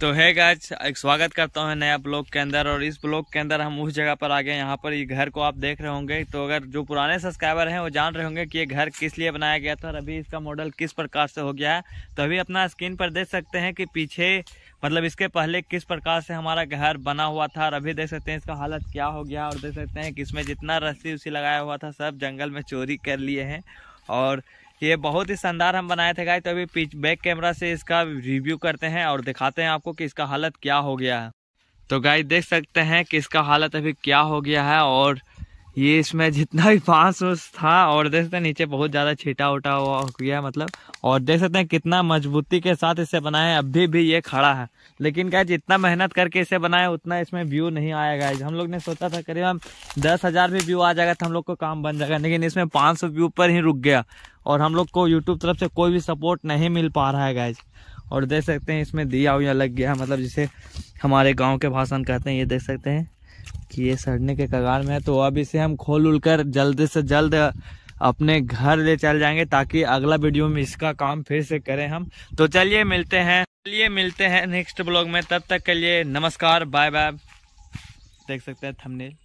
तो है गाज एक स्वागत करता हूँ नया ब्लॉग के अंदर और इस ब्लॉग के अंदर हम उस जगह पर आ गए यहाँ पर ये घर को आप देख रहे होंगे तो अगर जो पुराने सब्सक्राइबर हैं वो जान रहे होंगे कि ये घर किस लिए बनाया गया था और अभी इसका मॉडल किस प्रकार से हो गया है तो अभी अपना स्क्रीन पर देख सकते हैं कि पीछे मतलब इसके पहले किस प्रकार से हमारा घर बना हुआ था और अभी देख सकते हैं इसका हालत क्या हो गया और देख सकते हैं कि इसमें जितना रस्सी उसी लगाया हुआ था सब जंगल में चोरी कर लिए हैं और ये बहुत ही शानदार हम बनाए थे गाय तो अभी पीछे बैक कैमरा से इसका रिव्यू करते हैं और दिखाते हैं आपको कि इसका हालत क्या हो गया है तो गाय देख सकते हैं कि इसका हालत अभी क्या हो गया है और ये इसमें जितना भी पास उस था और देख सकते हैं नीचे बहुत ज़्यादा छीटा उटा हुआ किया मतलब और देख सकते हैं कितना मजबूती के साथ इसे बनाए अभी भी ये खड़ा है लेकिन क्या जितना मेहनत करके इसे बनाए उतना इसमें व्यू नहीं आया गाइज हम लोग ने सोचा था करीब दस हज़ार भी व्यू आ जाएगा तो हम लोग को काम बन जाएगा लेकिन इसमें पाँच सौ व्यू पर ही रुक गया और हम लोग को यूट्यूब तरफ से कोई भी सपोर्ट नहीं मिल पा रहा है गाइज और देख सकते हैं इसमें दिया हुआ लग गया मतलब जिसे हमारे गाँव के भाषण कहते हैं ये देख सकते हैं कि ये सड़ने के कगार में है तो अब इसे हम खोल उल कर जल्द से जल्द अपने घर ले चल जाएंगे ताकि अगला वीडियो में इसका काम फिर से करें हम तो चलिए मिलते हैं चलिए मिलते हैं नेक्स्ट ब्लॉग में तब तक के लिए नमस्कार बाय बाय देख सकते हैं थंबनेल